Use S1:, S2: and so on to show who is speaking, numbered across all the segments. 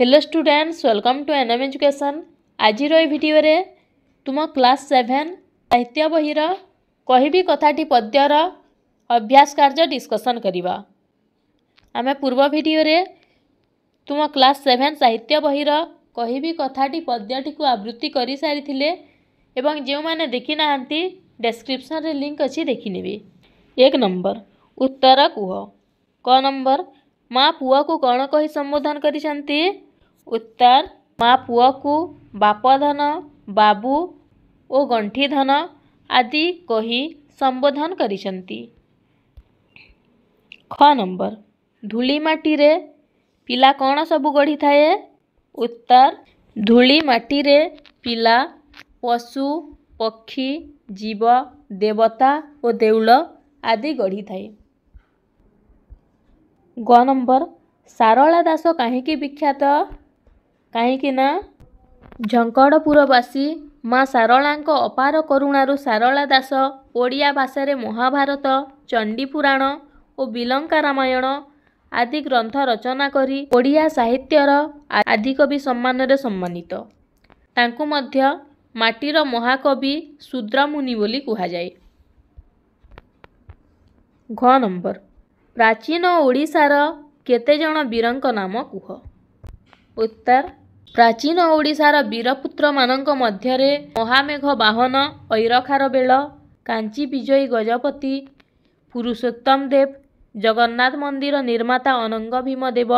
S1: Hello students welcome to an education आज भिडे तुम क्लास सेभेन साहित्य बहर कह भी कथाटी पद्यर अभ्यास कार्य डिस्कसन कर आम पूर्व भिडे तुम क्लास सेभेन साहित्य बहर कह भी कथाटी पद्यटी को आवृत्ति कर सारी जो मैंने देखी ना डेस्क्रिपन लिंक अच्छी देखने एक नंबर उत्तर कह क नंबर माँ पुआ को कौन कही संबोधन करी उत्तर माँ पुआ को बापधन बाबू और गंठीधन आदि कही संबोधन कर नंबर धूलीमाटी पा कौन सब गढ़ी थाए उत्तर धूलीमाटी पा पशु पक्षी जीव देवता और देवल आदि गढ़ी थाए ग नंबर सारला दास कहीं विख्यात କାହିଁକି ନା ଝଙ୍କଡ଼ପୁରବାସୀ ମା ସାରଳାଙ୍କ ଅପାର କରୁଣାରୁ ସାରଳା ଦାସ ଓଡ଼ିଆ ଭାଷାରେ ମହାଭାରତ ଚଣ୍ଡିପୁରାଣ ଓ ବିଲଙ୍କା ରାମାୟଣ ଆଦି ଗ୍ରନ୍ଥ ରଚନା କରି ଓଡ଼ିଆ ସାହିତ୍ୟର ଆଦିକବି ସମ୍ମାନରେ ସମ୍ମାନିତ ତାଙ୍କୁ ମଧ୍ୟ ମାଟିର ମହାକବି ଶୁଦ୍ରମୁନି ବୋଲି କୁହାଯାଏ ଘ ନମ୍ବର ପ୍ରାଚୀନ ଓଡ଼ିଶାର କେତେଜଣ ବୀରଙ୍କ ନାମ କୁହ ଉତ୍ତର ପ୍ରାଚୀନ ଓଡ଼ିଶାର ବୀରପୁତ୍ରମାନଙ୍କ ମଧ୍ୟରେ ମହାମେଘ ବାହନ ଐରଖାର ବେଳ କାଞ୍ଚି ବିଜୟୀ ଗଜପତି ପୁରୁଷୋତ୍ତମ ଦେବ ଜଗନ୍ନାଥ ମନ୍ଦିର ନିର୍ମାତା ଅନଙ୍ଗ ଭୀମଦେବ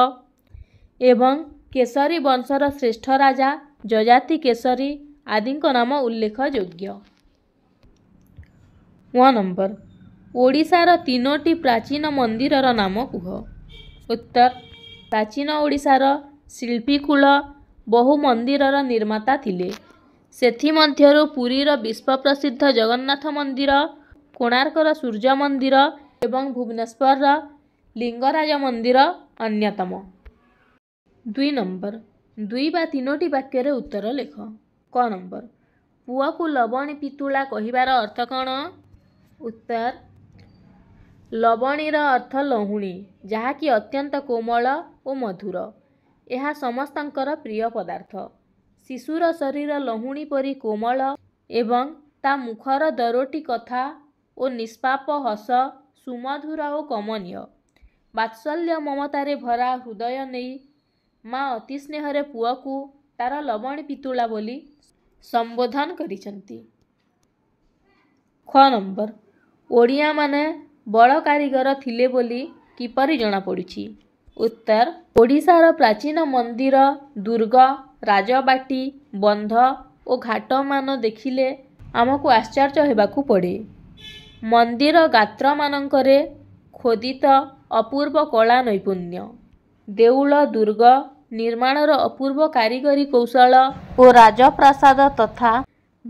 S1: ଏବଂ କେଶରୀ ବଂଶର ଶ୍ରେଷ୍ଠ ରାଜା ଯଜାତି କେଶରୀ ଆଦିଙ୍କ ନାମ ଉଲ୍ଲେଖଯୋଗ୍ୟ ୱାନ୍ ନମ୍ବର ଓଡ଼ିଶାର ତିନୋଟି ପ୍ରାଚୀନ ମନ୍ଦିରର ନାମ କୁହ ଉତ୍ତର ପ୍ରାଚୀନ ଓଡ଼ିଶାର ଶିଳ୍ପୀକୁଳ ବହୁ ମନ୍ଦିରର ନିର୍ମାତା ଥିଲେ। ସେଥିମଧ୍ୟରୁ ପୁରୀର ବିଶ୍ୱପ୍ରସିଦ୍ଧ ଜଗନ୍ନାଥ ମନ୍ଦିର, କୋଣାର୍କର ସୂର୍ଯ୍ୟ ମନ୍ଦିର ଏବଂ ଭୁବନେଶ୍ୱରର ଲିଙ୍ଗରାଜ ମନ୍ଦିର ଅନ୍ୟତମ। ଦୁଇ ନମ୍ବର ଦୁଇ ବା ତିନୋଟି ବାକ୍ୟରେ ଉତ୍ତର ଲେଖ। କ ନମ୍ବର ପୁଅକୁ ଲବଣୀ ପିତୁଳା କହିବାର ଅର୍ଥ କ'ଣ? ଉତ୍ତର ଲବଣୀର ଅର୍ଥ ଲହୁଣୀ ଯାହାକି ଅତ୍ୟନ୍ତ କୋମଳ ଓ ମଧୁର। यहाँ प्रिय पदार्थ शिशुर शरीर लहणी परी कोमल ता मुखर दरोटी कथा निष्पाप हस सुमधुर कमनीय बात्सल्य ममतारे भरा हृदय स्नेह मा अतिस्नेहर तार लबणी पितुला बोली सम्बोधन गरि नम्बर ओड मे बढ कािगर लेपरि जनापडु ଉତ୍ତର ଓଡ଼ିଶାର ପ୍ରାଚୀନ ମନ୍ଦିର ଦୁର୍ଗ ରାଜବାଟି ବନ୍ଧ ଓ ଘାଟମାନ ଦେଖିଲେ ଆମକୁ ଆଶ୍ଚର୍ଯ୍ୟ ହେବାକୁ ପଡ଼େ ମନ୍ଦିର ଗାତ୍ରମାନଙ୍କରେ ଖୋଦିତ ଅପୂର୍ବ କଳା ନୈପୁଣ୍ୟ ଦେଉଳ ଦୁର୍ଗ ନିର୍ମାଣର ଅପୂର୍ବ କାରିଗରୀ କୌଶଳ ଓ ରାଜପ୍ରାସାଦ ତଥା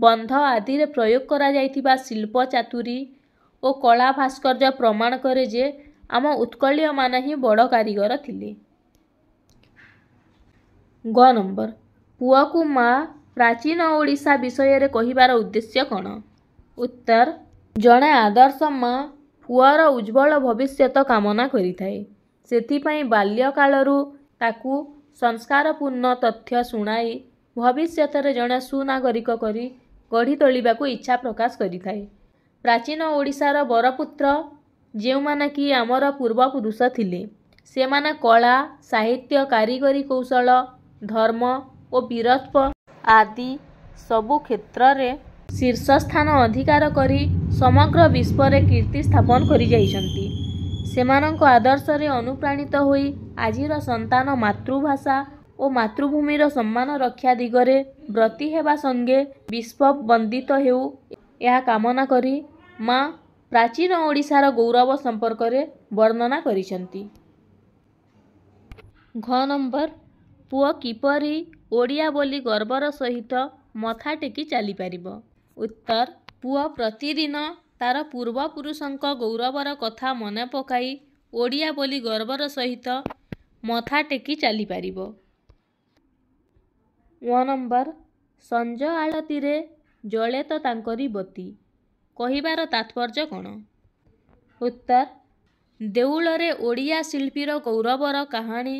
S1: ବନ୍ଧ ଆଦିରେ ପ୍ରୟୋଗ କରାଯାଇଥିବା ଶିଳ୍ପ ଚାତୁରୀ ଓ କଳା ଭାସ୍କର୍ଯ୍ୟ ପ୍ରମାଣ କରେ ଯେ ଆମ ଉତ୍କଳୀୟମାନେ ହିଁ ବଡ଼ କାରିଗର ଥିଲେ ଗ ନମ୍ବର ପୁଅକୁ ମା ପ୍ରାଚୀନ ଓଡ଼ିଶା ବିଷୟରେ କହିବାର ଉଦ୍ଦେଶ୍ୟ କ'ଣ ଉତ୍ତର ଜଣେ ଆଦର୍ଶ ମା ପୁଅର ଉଜ୍ଜଳ ଭବିଷ୍ୟତ କାମନା କରିଥାଏ ସେଥିପାଇଁ ବାଲ୍ୟକାଳରୁ ତାକୁ ସଂସ୍କାରପୂର୍ଣ୍ଣ ତଥ୍ୟ ଶୁଣାଇ ଭବିଷ୍ୟତରେ ଜଣେ ସୁନାଗରିକ କରି ଗଢ଼ି ତୋଳିବାକୁ ଇଚ୍ଛା ପ୍ରକାଶ କରିଥାଏ ପ୍ରାଚୀନ ଓଡ଼ିଶାର ବରପୁତ୍ର ଯେଉଁମାନେ କି ଆମର ପୂର୍ବପୁରୁଷ ଥିଲେ ସେମାନେ କଳା ସାହିତ୍ୟ କାରିଗରୀ କୌଶଳ ଧର୍ମ ଓ ବୀରତ୍ୱ ଆଦି ସବୁ କ୍ଷେତ୍ରରେ ଶୀର୍ଷସ୍ଥାନ ଅଧିକାର କରି ସମଗ୍ର ବିଶ୍ୱରେ କୀର୍ତ୍ତି ସ୍ଥାପନ କରିଯାଇଛନ୍ତି ସେମାନଙ୍କ ଆଦର୍ଶରେ ଅନୁପ୍ରାଣିତ ହୋଇ ଆଜିର ସନ୍ତାନ ମାତୃଭାଷା ଓ ମାତୃଭୂମିର ସମ୍ମାନ ରକ୍ଷା ଦିଗରେ ବ୍ରତୀ ହେବା ସଙ୍ଗେ ବିଶ୍ୱ ବନ୍ଦିତ ହେଉ ଏହା କାମନା କରି ମା ପ୍ରାଚୀନ ଓଡ଼ିଶାର ଗୌରବ ସମ୍ପର୍କରେ ବର୍ଣ୍ଣନା କରିଛନ୍ତି ଘ ନମ୍ବର ପୁଅ କିପରି ଓଡ଼ିଆ ବୋଲି ଗର୍ବର ସହିତ ମଥା ଟେକି ଚାଲିପାରିବ ଉତ୍ତର ପୁଅ ପ୍ରତିଦିନ ତାର ପୂର୍ବପୁରୁଷଙ୍କ ଗୌରବର କଥା ମନେ ପକାଇ ଓଡ଼ିଆ ବୋଲି ଗର୍ବର ସହିତ ମଥା ଟେକି ଚାଲିପାରିବ ଓ ନମ୍ବର ସଞ୍ଜ ଆଳତିରେ ଜଳେ ତ ତାଙ୍କରି ବତୀ କହିବାର ତାତ୍ପର୍ଯ୍ୟ କ'ଣ ଉତ୍ତର ଦେଉଳରେ ଓଡ଼ିଆ ଶିଳ୍ପୀର ଗୌରବର କାହାଣୀ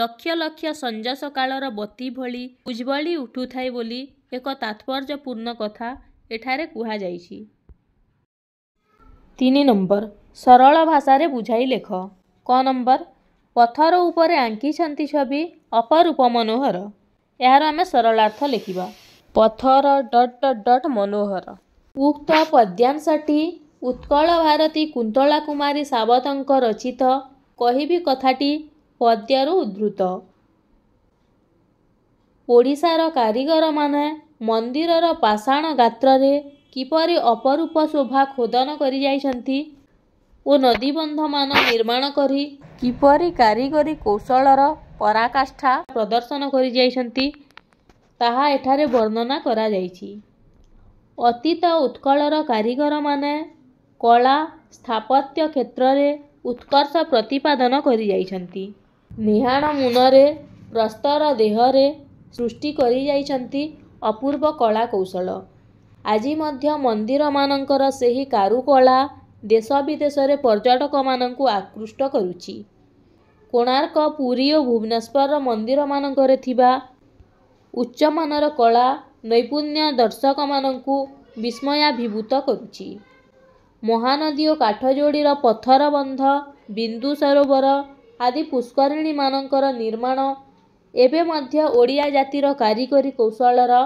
S1: ଲକ୍ଷ ଲକ୍ଷ ସଞ୍ଜସ କାଳର ବତି ଭଳି ଉଜ୍ଜ୍ୱଳି ଉଠୁଥାଏ ବୋଲି ଏକ ତାତ୍ପର୍ଯ୍ୟପୂର୍ଣ୍ଣ କଥା ଏଠାରେ କୁହାଯାଇଛି ତିନି ନମ୍ବର ସରଳ ଭାଷାରେ ବୁଝାଇ ଲେଖ କ ନମ୍ବର ପଥର ଉପରେ ଆଙ୍କିଛନ୍ତି ଛବି ଅପରୂପ ମନୋହର ଏହାର ଆମେ ସରଳାର୍ଥ ଲେଖିବା ପଥର ଡଟ ଡଟ ମନୋହର ଉକ୍ତ ପଦ୍ୟାଂଶଟି ଉତ୍କଳ ଭାରତୀ କୁନ୍ତଳା କୁମାରୀ ସାବତଙ୍କ ରଚିତ କହିବି କଥାଟି ପଦ୍ୟରୁ ଉଦ୍ଧୃତ ଓଡ଼ିଶାର କାରିଗରମାନେ ମନ୍ଦିରର ପାଷାଣ ଗାତ୍ରରେ କିପରି ଅପରୂପ ଶୋଭା ଖୋଦନ କରିଯାଇଛନ୍ତି ଓ ନଦୀବନ୍ଧମାନ ନିର୍ମାଣ କରି କିପରି କାରିଗରୀ କୌଶଳର ପରାକାଷ୍ଠା ପ୍ରଦର୍ଶନ କରିଯାଇଛନ୍ତି ତାହା ଏଠାରେ ବର୍ଣ୍ଣନା କରାଯାଇଛି ଅତୀତ ଉତ୍କଳର କାରିଗରମାନେ କଳା ସ୍ଥାପତ୍ୟ କ୍ଷେତ୍ରରେ ଉତ୍କର୍ଷ ପ୍ରତିପାଦନ କରିଯାଇଛନ୍ତି ନିହାଣ ମୁନରେ ପ୍ରସ୍ତର ଦେହରେ ସୃଷ୍ଟି କରିଯାଇଛନ୍ତି ଅପୂର୍ବ କଳା କୌଶଳ ଆଜି ମଧ୍ୟ ମନ୍ଦିରମାନଙ୍କର ସେହି କାରୁକଳା ଦେଶ ବିଦେଶରେ ପର୍ଯ୍ୟଟକମାନଙ୍କୁ ଆକୃଷ୍ଟ କରୁଛି କୋଣାର୍କ ପୁରୀ ଓ ଭୁବନେଶ୍ୱରର ମନ୍ଦିରମାନଙ୍କରେ ଥିବା ଉଚ୍ଚମାନର କଳା ନୈପୁଣ୍ୟ ଦର୍ଶକମାନଙ୍କୁ ବିସ୍ମୟାଭିଭୂତ କରୁଛି ମହାନଦୀ ଓ କାଠଯୋଡ଼ିର ପଥର ବନ୍ଧ ବିନ୍ଦୁ ସରୋବର ଆଦି ପୁଷ୍କରିଣୀମାନଙ୍କର ନିର୍ମାଣ ଏବେ ମଧ୍ୟ ଓଡ଼ିଆ ଜାତିର କାରିଗରୀ କୌଶଳର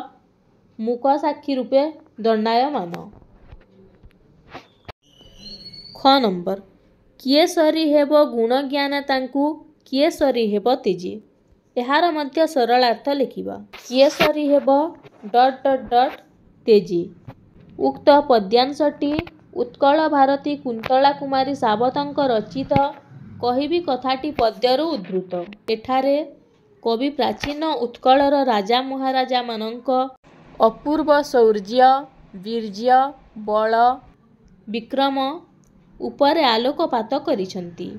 S1: ମୁକ ସାକ୍ଷୀ ରୂପେ ଦଣ୍ଡାୟମାନ ଖ ନମ୍ବର କିଏ ସରି ହେବ ଗୁଣ ଜ୍ଞାନ ତାଙ୍କୁ କିଏ ସରି ହେବ ତେଜେ ଏହାର ମଧ୍ୟ ସରଳାର୍ଥ ଲେଖିବ କିଏ ସରି ହେବ ଡଟ୍ ଡଟ୍ ଡଟ୍ ତେଜୀ ଉକ୍ତ ପଦ୍ୟାଂଶଟି ଉତ୍କଳ ଭାରତୀ କୁନ୍ତଳା କୁମାରୀ ସାବତଙ୍କ ରଚିତ କହିବି କଥାଟି ପଦ୍ୟରୁ ଉଦ୍ଧୃତ ଏଠାରେ କବି ପ୍ରାଚୀନ ଉତ୍କଳର ରାଜା ମହାରାଜାମାନଙ୍କ ଅପୂର୍ବ ଶୌର୍ଯ୍ୟ ବୀର୍ଯ୍ୟ ବଳ ବିକ୍ରମ ଉପରେ ଆଲୋକପାତ କରିଛନ୍ତି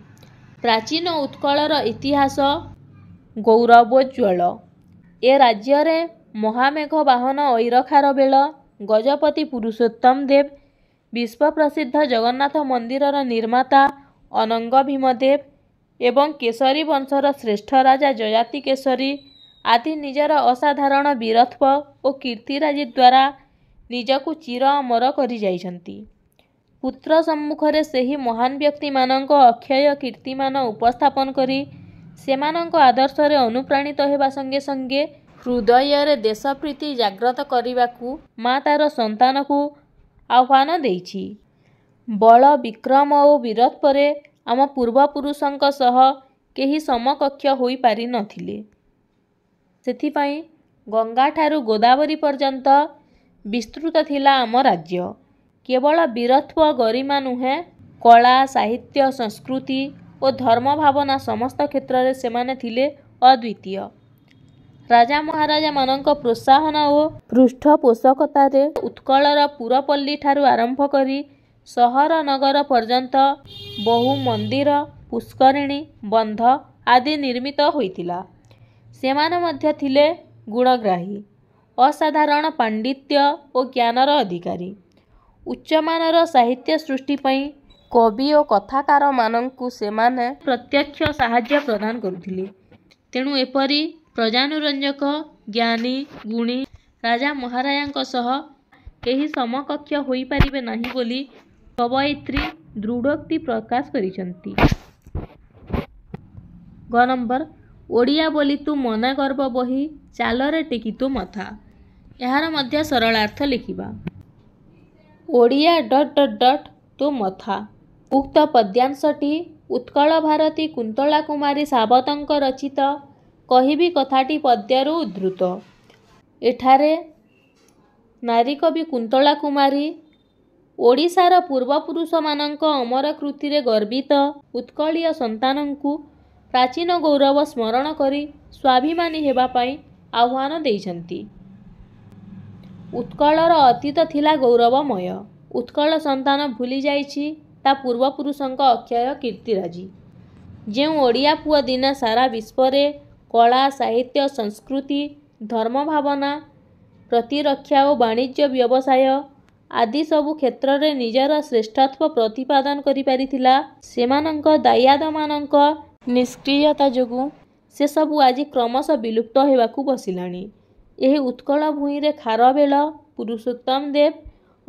S1: ପ୍ରାଚୀନ ଉତ୍କଳର ଇତିହାସ ଗୌରବୋଜ୍ଜଳ ଏ ରାଜ୍ୟରେ ମହାମେଘ ବାହନ ଐରଖାର ବେଳ ଗଜପତି ପୁରୁଷୋତ୍ତମ ଦେବ ବିଶ୍ୱପ୍ରସିଦ୍ଧ ଜଗନ୍ନାଥ ମନ୍ଦିରର ନିର୍ମାତା ଅନଙ୍ଗ ଭୀମଦେବ ଏବଂ କେଶରୀ ବଂଶର ଶ୍ରେଷ୍ଠ ରାଜା ଜୟାତି କେଶରୀ ଆଦି ନିଜର ଅସାଧାରଣ ବୀରତ୍ଵ ଓ କୀର୍ତ୍ତିରାଜି ଦ୍ୱାରା ନିଜକୁ ଚିର ଅମର କରିଯାଇଛନ୍ତି ପୁତ୍ର ସମ୍ମୁଖରେ ସେହି ମହାନ ବ୍ୟକ୍ତିମାନଙ୍କ ଅକ୍ଷୟ କୀର୍ତ୍ତିମାନ ଉପସ୍ଥାପନ କରି ସେମାନଙ୍କ ଆଦର୍ଶରେ ଅନୁପ୍ରାଣିତ ହେବା ସଙ୍ଗେ ସଙ୍ଗେ ହୃଦୟରେ ଦେଶ ପ୍ରୀତି ଜାଗ୍ରତ କରିବାକୁ ମା ତାର ସନ୍ତାନକୁ ଆହ୍ୱାନ ଦେଇଛି ବଳ ବିକ୍ରମ ଓ ପରେ ଆମ ପୂର୍ବପୁରୁଷଙ୍କ ସହ କେହି ସମକକ୍ଷ ହୋଇପାରିନଥିଲେ ସେଥିପାଇଁ ଗଙ୍ଗାଠାରୁ ଗୋଦାବରୀ ପର୍ଯ୍ୟନ୍ତ ବିସ୍ତୃତ ଥିଲା ଆମ ରାଜ୍ୟ କେବଳ ବୀରତ୍ୱ ଗରିମା ନୁହେଁ କଳା ସାହିତ୍ୟ ସଂସ୍କୃତି ଓ ଧର୍ମ ଭାବନା ସମସ୍ତ କ୍ଷେତ୍ରରେ ସେମାନେ ଥିଲେ ଅଦ୍ୱିତୀୟ ରାଜା ମହାରାଜାମାନଙ୍କ ପ୍ରୋତ୍ସାହନ ଓ ପୃଷ୍ଠପୋଷକତାରେ ଉତ୍କଳର ପୁରପଲ୍ଲୀଠାରୁ ଆରମ୍ଭ କରି ସହର ନଗର ପର୍ଯ୍ୟନ୍ତ ବହୁ ମନ୍ଦିର ପୁଷ୍କରିଣୀ ବନ୍ଧ ଆଦି ନିର୍ମିତ ହୋଇଥିଲା ସେମାନେ ମଧ୍ୟ ଥିଲେ ଗୁଣଗ୍ରାହୀ ଅସାଧାରଣ ପାଣ୍ଡିତ୍ୟ ଓ ଜ୍ଞାନର ଅଧିକାରୀ ଉଚ୍ଚମାନର ସାହିତ୍ୟ ସୃଷ୍ଟି ପାଇଁ कवि और कथाकार से प्रत्यक्ष साय प्रदान करुले तेणु एपरी प्रजानुरंजक ज्ञानी गुणी राजा महाराजा समकक्ष हो पारे ना बोली कवयित्री दृढ़ोक्ति प्रकाश कर नंबर ओडिया बोली तू मना गर्व बही चाल टेकितु मथा यार सरलार्थ लिखा ओडिया डट डट डट तू मथा उक्त पद्यांशी उत्कल भारती कुंतला कुमारी सात रचित कि कथाटी पद्यहरू उद्धत एठारवि कुमी ओडार पुरुष म अमर कृति कृतिर गर्वित उत्कलीय प्राचीन गौरव स्मरण स्वाभिमान होइन आह्वान उत्कल र अतीत थाहा गौरवमय उत्कल सन्त भुली ତା ପୂର୍ବପୁରୁଷଙ୍କ ଅକ୍ଷୟ କୀର୍ତ୍ତିରାଜି ଯେଉଁ ଓଡ଼ିଆ ପୁଅ ଦିନ ସାରା ବିଶ୍ୱରେ କଳା ସାହିତ୍ୟ ସଂସ୍କୃତି ଧର୍ମ ଭାବନା ପ୍ରତିରକ୍ଷା ଓ ବାଣିଜ୍ୟ ବ୍ୟବସାୟ ଆଦି ସବୁ କ୍ଷେତ୍ରରେ ନିଜର ଶ୍ରେଷ୍ଠତ୍ଵ ପ୍ରତିପାଦନ କରିପାରିଥିଲା ସେମାନଙ୍କ ଦାୟାଦମାନଙ୍କ ନିଷ୍କ୍ରିୟତା ଯୋଗୁଁ ସେସବୁ ଆଜି କ୍ରମଶଃ ବିଲୁପ୍ତ ହେବାକୁ ବସିଲାଣି ଏହି ଉତ୍କଳ ଭୂଇଁରେ ଖାରବେଳ ପୁରୁଷୋତ୍ତମ ଦେବ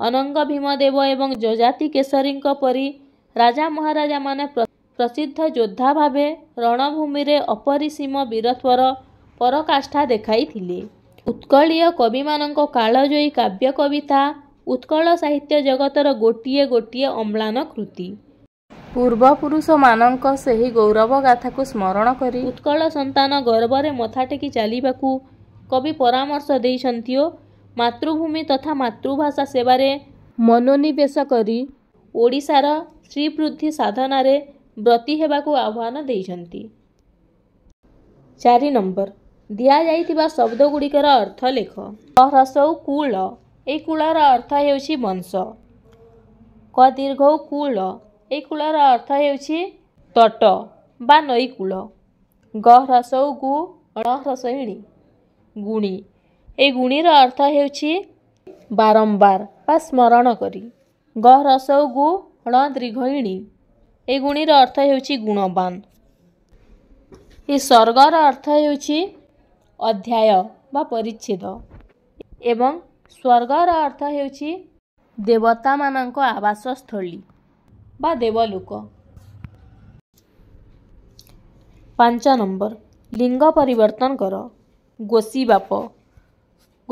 S1: ଅନଙ୍ଗ ଭୀମଦେବ ଏବଂ ଯଜାତି କେଶରୀଙ୍କ ପରି ରାଜା ମହାରାଜାମାନେ ପ୍ରସିଦ୍ଧ ଯୋଦ୍ଧା ଭାବେ ରଣଭୂମିରେ ଅପରିସୀମ ବୀରତ୍ୱର ପରକାଷ୍ଠା ଦେଖାଇଥିଲେ ଉତ୍କଳୀୟ କବିମାନଙ୍କ କାଳଜୟୀ କାବ୍ୟ କବିତା ଉତ୍କଳ ସାହିତ୍ୟ ଜଗତର ଗୋଟିଏ ଗୋଟିଏ ଅମ୍ଳାନ କୃତି ପୂର୍ବପୁରୁଷମାନଙ୍କ ସେହି ଗୌରବଗାଥାକୁ ସ୍ମରଣ କରି ଉତ୍କଳ ସନ୍ତାନ ଗର୍ବରେ ମଥା ଟେକି ଚାଲିବାକୁ କବି ପରାମର୍ଶ ଦେଇଛନ୍ତି ଓ ମାତୃଭୂମି ତଥା ମାତୃଭାଷା ସେବାରେ ମନୋନିବେଶ କରି ଓଡ଼ିଶାର ଶ୍ରୀବୃଦ୍ଧି ସାଧନାରେ ବ୍ରତି ହେବାକୁ ଆହ୍ୱାନ ଦେଇଛନ୍ତି ଚାରି ନମ୍ବର ଦିଆଯାଇଥିବା ଶବ୍ଦଗୁଡ଼ିକର ଅର୍ଥ ଲେଖ ଅହ୍ରସୌ କୂଳ ଏହି କୂଳର ଅର୍ଥ ହେଉଛି ବଂଶ କ ଦୀର୍ଘୌ କୂଳ ଏହି କୂଳର ଅର୍ଥ ହେଉଛି ତଟ ବା ନଈ କୂଳ ନଈକୂଳ ଗହ୍ରସୌ ଗୁ ଅଣ ଅଣହ୍ରସୈଣୀ ଗୁଣି ଏହି ଗୁଣୀର ଅର୍ଥ ହେଉଛି ବାରମ୍ବାର ବା ସ୍ମରଣ କରି ଗ ରସ ଗୁ ଣ ଦୀର୍ଘଇଣୀ ଏହି ଗୁଣୀର ଅର୍ଥ ହେଉଛି ଗୁଣବାନ ଏ ସ୍ୱର୍ଗର ଅର୍ଥ ହେଉଛି ଅଧ୍ୟାୟ ବା ପରିଚ୍ଛେଦ ଏବଂ ସ୍ୱର୍ଗର ଅର୍ଥ ହେଉଛି ଦେବତାମାନଙ୍କ ଆବାସସ୍ଥଳୀ ବା ଦେବଲୋକ ପାଞ୍ଚ ନମ୍ବର ଲିଙ୍ଗ ପରିବର୍ତ୍ତନ କର ଗୋଷୀ ବାପ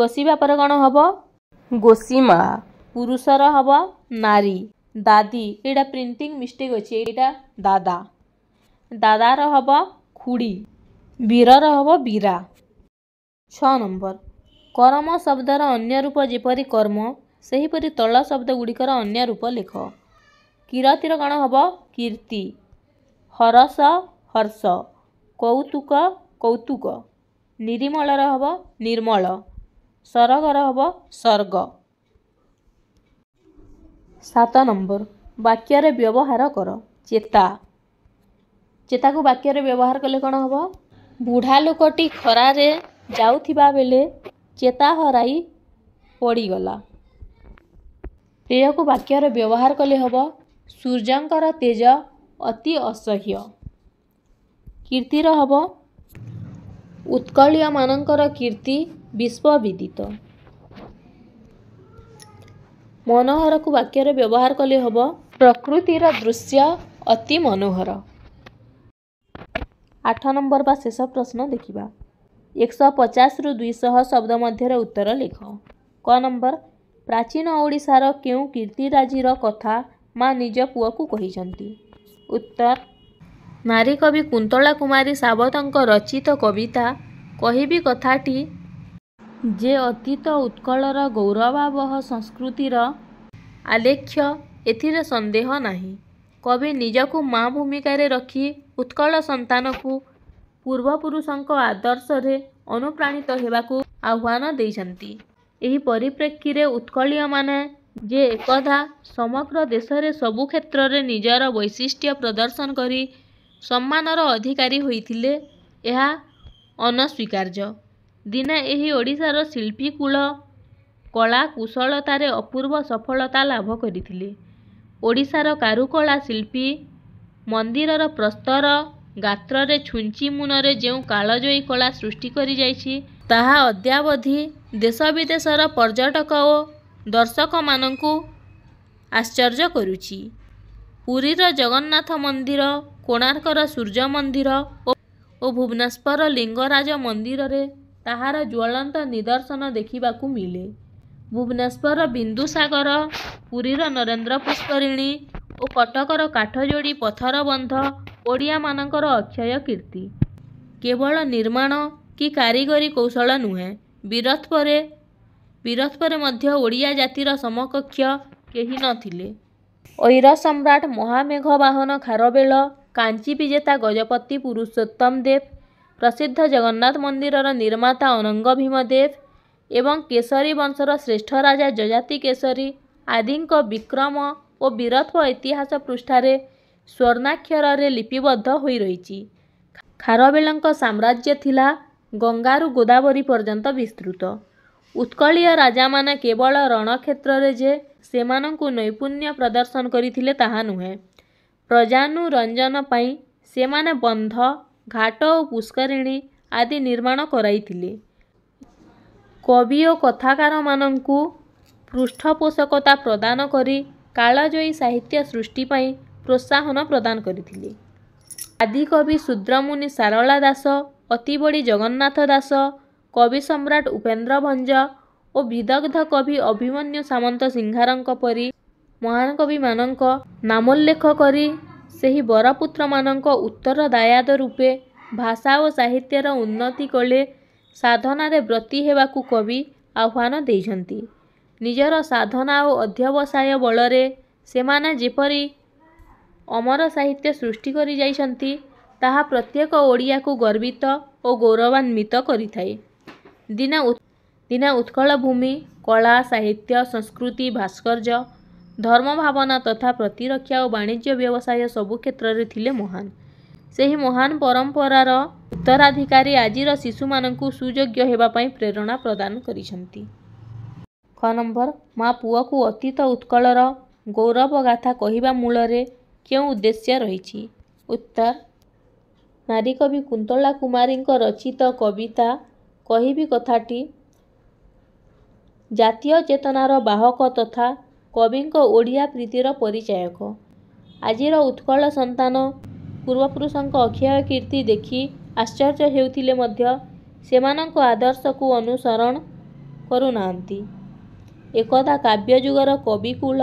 S1: ଗୋଷିବା ପରେ କ'ଣ ହେବ ଗୋଷିମା ପୁରୁଷର ହେବ ନାରୀ ଦାଦି ଏଇଟା ପ୍ରିଣ୍ଟିଂ ମିଷ୍ଟେକ୍ ଅଛି ଏଇଟା ଦାଦା ଦାଦାର ହେବ ଖୁଡ଼ି ବୀରର ହେବ ବୀରା ଛଅ ନମ୍ବର କର୍ମ ଶବ୍ଦର ଅନ୍ୟ ରୂପ ଯେପରି କର୍ମ ସେହିପରି ତଳ ଶବ୍ଦଗୁଡ଼ିକର ଅନ୍ୟ ରୂପ ଲେଖ କିରତିର କ'ଣ ହେବ କୀର୍ତ୍ତି ହରସ ହର୍ଷ କୌତୁକ କୌତୁକ ନିରିମଳର ହେବ ନିର୍ମଳ सरग सात नम्बर वाक्य र व्यवहार गर चेता चेताको वाक्य र व्यवहार कले कु लोकटी खरारे जाउ चेता हराई हरै पडिगला वाक्य र व्यवहार कले ह सूर्यको तेज अति असह्य किर्तिर हे उत्कलीय म किर्ति ବିଶ୍ୱବିଦିତ ମନୋହରକୁ ବାକ୍ୟରେ ବ୍ୟବହାର କଲେ ହେବ ପ୍ରକୃତିର ଦୃଶ୍ୟ ଅତି ମନୋହର ଆଠ ନମ୍ବର ବା ଶେଷ ପ୍ରଶ୍ନ ଦେଖିବା ଏକଶହ ପଚାଶରୁ ଦୁଇଶହ ଶବ୍ଦ ମଧ୍ୟରେ ଉତ୍ତର ଲେଖ କ ନମ୍ବର ପ୍ରାଚୀନ ଓଡ଼ିଶାର କେଉଁ କୀର୍ତ୍ତିରାଜିର କଥା ମା ନିଜ ପୁଅକୁ କହିଛନ୍ତି ଉତ୍ତର ନାରୀ କବି କୁନ୍ତଳା କୁମାରୀ ସାବତଙ୍କ ରଚିତ କବିତା କହିବି କଥାଟି ଯେ ଅତୀତ ଉତ୍କଳର ଗୌରବାବହ ସଂସ୍କୃତିର ଆଲେଖ୍ୟ ଏଥିରେ ସନ୍ଦେହ ନାହିଁ କବି ନିଜକୁ ମା ଭୂମିକାରେ ରଖି ଉତ୍କଳ ସନ୍ତାନକୁ ପୂର୍ବପୁରୁଷଙ୍କ ଆଦର୍ଶରେ ଅନୁପ୍ରାଣିତ ହେବାକୁ ଆହ୍ୱାନ ଦେଇଛନ୍ତି ଏହି ପରିପ୍ରେକ୍ଷୀରେ ଉତ୍କଳୀୟମାନେ ଯେ ଏକଥା ସମଗ୍ର ଦେଶରେ ସବୁ କ୍ଷେତ୍ରରେ ନିଜର ବୈଶିଷ୍ଟ୍ୟ ପ୍ରଦର୍ଶନ କରି ସମ୍ମାନର ଅଧିକାରୀ ହୋଇଥିଲେ ଏହା ଅନସ୍ୱୀକାର୍ଯ୍ୟ ଦିନେ ଏହି ଓଡ଼ିଶାର ଶିଳ୍ପୀ ଶିଳ୍ପୀକୂଳ କଳା କୁଶଳତାରେ ଅପୂର୍ବ ସଫଳତା ଲାଭ କରିଥିଲେ ଓଡ଼ିଶାର କାରୁକଳା ଶିଳ୍ପୀ ମନ୍ଦିରର ପ୍ରସ୍ତର ଗାତ୍ରରେ ଛୁଞ୍ଚି ମୁନରେ ଯେଉଁ କାଳଜୟୀ କଳା ସୃଷ୍ଟି କରିଯାଇଛି ତାହା ଅଦ୍ୟାବଧି ଦେଶ ବିଦେଶର ପର୍ଯ୍ୟଟକ ଓ ଦର୍ଶକମାନଙ୍କୁ ଆଶ୍ଚର୍ଯ୍ୟ କରୁଛି ପୁରୀର ଜଗନ୍ନାଥ ମନ୍ଦିର କୋଣାର୍କର ସୂର୍ଯ୍ୟ ମନ୍ଦିର ଓ ଭୁବନେଶ୍ୱର ଲିଙ୍ଗରାଜ ମନ୍ଦିରରେ ତାହାର ଜ୍ୱଳନ୍ତ ନିଦର୍ଶନ ଦେଖିବାକୁ ମିଳେ ଭୁବନେଶ୍ୱରର ବିନ୍ଦୁସାଗର ପୁରୀର ନରେନ୍ଦ୍ର ପୁଷ୍କରିଣୀ ଓ କଟକର କାଠଯୋଡ଼ି ପଥର ବନ୍ଧ ଓଡ଼ିଆମାନଙ୍କର ଅକ୍ଷୟ କୀର୍ତ୍ତି କେବଳ ନିର୍ମାଣ କି କାରିଗରୀ କୌଶଳ ନୁହେଁ ବିରଥପରେ ବିରଥପରେ ମଧ୍ୟ ଓଡ଼ିଆ ଜାତିର ସମକକ୍ଷ କେହି ନଥିଲେ ଐର ସମ୍ରାଟ ମହାମେଘ ବାହନ ଖାରବେଳ କାଞ୍ଚି ବିଜେତା ଗଜପତି ପୁରୁଷୋତ୍ତମ ଦେବ ପ୍ରସିଦ୍ଧ ଜଗନ୍ନାଥ ମନ୍ଦିରର ନିର୍ମାତା ଅନଙ୍ଗ ଭୀମଦେବ ଏବଂ କେଶରୀ ବଂଶର ଶ୍ରେଷ୍ଠ ରାଜା ଯଜାତି କେଶରୀ ଆଦିଙ୍କ ବିକ୍ରମ ଓ ବୀରତ୍ୱ ଇତିହାସ ପୃଷ୍ଠାରେ ସ୍ୱର୍ଣ୍ଣାକ୍ଷରରେ ଲିପିବଦ୍ଧ ହୋଇ ରହିଛି ଖାରବେଳଙ୍କ ସାମ୍ରାଜ୍ୟ ଥିଲା ଗଙ୍ଗାରୁ ଗୋଦାବରୀ ପର୍ଯ୍ୟନ୍ତ ବିସ୍ତୃତ ଉତ୍କଳୀୟ ରାଜାମାନେ କେବଳ ରଣକ୍ଷେତ୍ରରେ ଯେ ସେମାନଙ୍କୁ ନୈପୁଣ୍ୟ ପ୍ରଦର୍ଶନ କରିଥିଲେ ତାହା ନୁହେଁ ପ୍ରଜାନୁ ରଞ୍ଜନ ପାଇଁ ସେମାନେ ବନ୍ଧ ଘାଟ ଓ ପୁଷ୍କରିଣୀ ଆଦି ନିର୍ମାଣ କରାଇଥିଲେ କବି ଓ କଥାକାରମାନଙ୍କୁ ପୃଷ୍ଠପୋଷକତା ପ୍ରଦାନ କରି କାଳଜୟୀ ସାହିତ୍ୟ ସୃଷ୍ଟି ପାଇଁ ପ୍ରୋତ୍ସାହନ ପ୍ରଦାନ କରିଥିଲେ ଆଦିକବି ସୁଦ୍ରମୁନି ସାରଳା ଦାସ ଅତିବଡ଼ି ଜଗନ୍ନାଥ ଦାସ କବି ସମ୍ରାଟ ଉପେନ୍ଦ୍ର ଭଞ୍ଜ ଓ ବିଦଗ୍ଧ କବି ଅଭିମନ୍ୟୁ ସାମନ୍ତ ସିଂହାରଙ୍କ ପରି ମହାନ କବିମାନଙ୍କ ନାମୋଲ୍ଲେଖ କରି ସେହି ବରପୁତ୍ରମାନଙ୍କ ଉତ୍ତରଦାୟାଦ ରୂପେ ଭାଷା ଓ ସାହିତ୍ୟର ଉନ୍ନତି କଲେ ସାଧନାରେ ବ୍ରତୀ ହେବାକୁ କବି ଆହ୍ୱାନ ଦେଇଛନ୍ତି ନିଜର ସାଧନା ଓ ଅଧ୍ୟବସାୟ ବଳରେ ସେମାନେ ଯେପରି ଅମର ସାହିତ୍ୟ ସୃଷ୍ଟି କରିଯାଇଛନ୍ତି ତାହା ପ୍ରତ୍ୟେକ ଓଡ଼ିଆକୁ ଗର୍ବିତ ଓ ଗୌରବାନ୍ୱିତ କରିଥାଏ ଦିନା ଦିନା ଉତ୍କଳ ଭୂମି କଳା ସାହିତ୍ୟ ସଂସ୍କୃତି ଭାସ୍କର୍ଯ୍ୟ ଧର୍ମ ଭାବନା ତଥା ପ୍ରତିରକ୍ଷା ଓ ବାଣିଜ୍ୟ ବ୍ୟବସାୟ ସବୁ କ୍ଷେତ୍ରରେ ଥିଲେ ମହାନ ସେହି ମହାନ ପରମ୍ପରାର ଉତ୍ତରାଧିକାରୀ ଆଜିର ଶିଶୁମାନଙ୍କୁ ସୁଯୋଗ୍ୟ ହେବା ପାଇଁ ପ୍ରେରଣା ପ୍ରଦାନ କରିଛନ୍ତି ଖ ନମ୍ବର ମା ପୁଅକୁ ଅତୀତ ଉତ୍କଳର ଗୌରବ ଗାଥା କହିବା ମୂଳରେ କେଉଁ ଉଦ୍ଦେଶ୍ୟ ରହିଛି ଉତ୍ତର ନାରୀ କବି କୁନ୍ତଳା କୁମାରୀଙ୍କ ରଚିତ କବିତା କହିବି କଥାଟି ଜାତୀୟ ଚେତନାର ବାହକ ତଥା କବିଙ୍କ ଓଡ଼ିଆ ପ୍ରୀତିର ପରିଚାୟକ ଆଜିର ଉତ୍କଳ ସନ୍ତାନ ପୂର୍ବପୁରୁଷଙ୍କ ଅକ୍ଷୟ କୀର୍ତ୍ତି ଦେଖି ଆଶ୍ଚର୍ଯ୍ୟ ହେଉଥିଲେ ମଧ୍ୟ ସେମାନଙ୍କ ଆଦର୍ଶକୁ ଅନୁସରଣ କରୁନାହାନ୍ତି ଏକଦା କବି କବିକୁଳ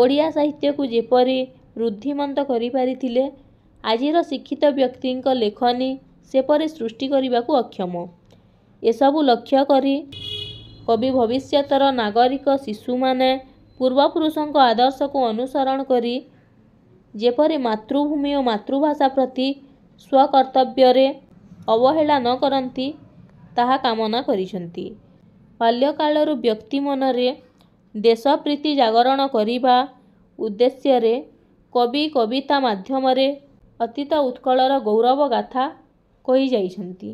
S1: ଓଡ଼ିଆ ସାହିତ୍ୟକୁ ଯେପରି ବୃଦ୍ଧିମନ୍ତ କରିପାରିଥିଲେ ଆଜିର ଶିକ୍ଷିତ ବ୍ୟକ୍ତିଙ୍କ ଲେଖନୀ ସେପରି ସୃଷ୍ଟି କରିବାକୁ ଅକ୍ଷମ ଏସବୁ ଲକ୍ଷ୍ୟ କରି କବି ଭବିଷ୍ୟତର ନାଗରିକ ଶିଶୁମାନେ ପୂର୍ବପୁରୁଷଙ୍କ ଆଦର୍ଶକୁ ଅନୁସରଣ କରି ଯେପରି ମାତୃଭୂମି ଓ ମାତୃଭାଷା ପ୍ରତି ସ୍ୱକର୍ତ୍ତବ୍ୟରେ ଅବହେଳା ନ କରନ୍ତି ତାହା କାମନା କରିଛନ୍ତି ବାଲ୍ୟକାଳରୁ ବ୍ୟକ୍ତି ମନରେ ଦେଶପ୍ରୀତି ଜାଗରଣ କରିବା ଉଦ୍ଦେଶ୍ୟରେ କବି କବିତା ମାଧ୍ୟମରେ ଅତୀତ ଉତ୍କଳର ଗୌରବ ଗାଥା କହିଯାଇଛନ୍ତି